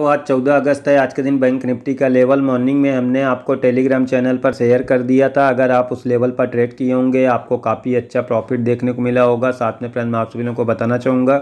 तो आज 14 अगस्त है आज के दिन बैंक निफ्टी का लेवल मॉर्निंग में हमने आपको टेलीग्राम चैनल पर शेयर कर दिया था अगर आप उस लेवल पर ट्रेड किए होंगे आपको काफ़ी अच्छा प्रॉफिट देखने को मिला होगा साथ में फ्रेंड मैं आप सभी लोगों को बताना चाहूँगा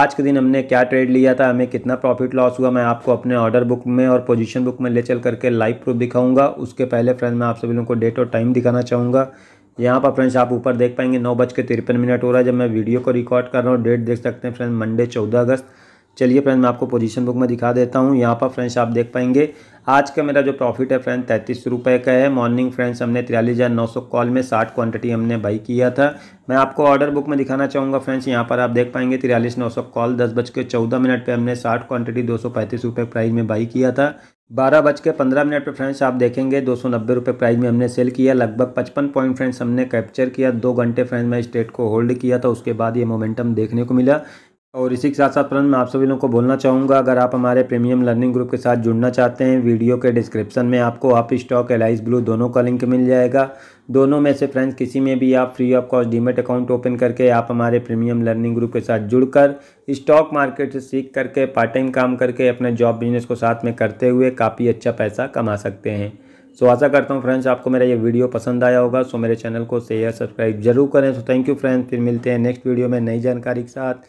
आज के दिन हमने क्या ट्रेड लिया था हमें कितना प्रॉफिट लॉस हुआ मैं आपको अपने ऑर्डर बुक में और पोजिशन बुक में ले चल करके लाइव प्रूफ दिखाऊंगा उसके पहले फ्रेंड मैं आप सभी लोगों को डेट और टाइम दिखाना चाहूँगा यहाँ पर फ्रेंड्स आप ऊपर देख पाएंगे नौ बज के तिरपन मिनट हो रहा है जब मैं वीडियो को रिकॉर्ड कर रहा हूँ डेट देख सकते हैं फ्रेंड मंडे चौदह अगस्त चलिए फ्रेंड मैं आपको पोजीशन बुक में दिखा देता हूँ यहाँ पर फ्रेंड्स आप देख पाएंगे आज का मेरा जो प्रॉफिट है फ्रेंड तैंतीस रुपये का है मॉर्निंग फ्रेंड्स हमने तिरालीस हज़ार नौ सौ कॉल में साठ क्वांटिटी हमने बाई किया था मैं आपको ऑर्डर बुक में दिखाना चाहूँगा फ्रेंड्स यहाँ पर आप देख पाएंगे तिरालीस नौ सौ कॉल दस बज के चौदह मिनट पर हमने साठ क्वांटिटी दो सौ पैंतीस रुपये प्राइस में बाई किया था बारह बज के पंद्रह मिनट पर फ्रेंड्स आप देखेंगे दो सौ नब्बे रुपये प्राइज में हमने सेल किया लगभग पचपन पॉइंट फ्रेंड्स हमने कैप्चर किया दो घंटे फ्रेंड्स में स्टेट को होल्ड किया था उसके बाद ये मोमेंटम देखने को मिला और इसी के साथ साथ फ्रेंड मैं आप सभी लोगों को बोलना चाहूँगा अगर आप हमारे प्रीमियम लर्निंग ग्रुप के साथ जुड़ना चाहते हैं वीडियो के डिस्क्रिप्शन में आपको आप स्टॉक एलाइस ब्लू दोनों का लिंक मिल जाएगा दोनों में से फ्रेंड्स किसी में भी आप free of cost demat account open करके आप हमारे प्रीमियम लर्निंग ग्रुप के साथ जुड़कर स्टॉक मार्केट से सीख करके पार्ट टाइम काम करके अपने जॉब बिजनेस को साथ में करते हुए काफ़ी अच्छा पैसा कमा सकते हैं सो आशा करता हूँ फ्रेंड्स आपको मेरा ये वीडियो पसंद आया होगा सो मेरे चैनल को शेयर सब्सक्राइब जरूर करें सो थैंक यू फ्रेंड्स फिर मिलते हैं नेक्स्ट वीडियो में नई जानकारी के साथ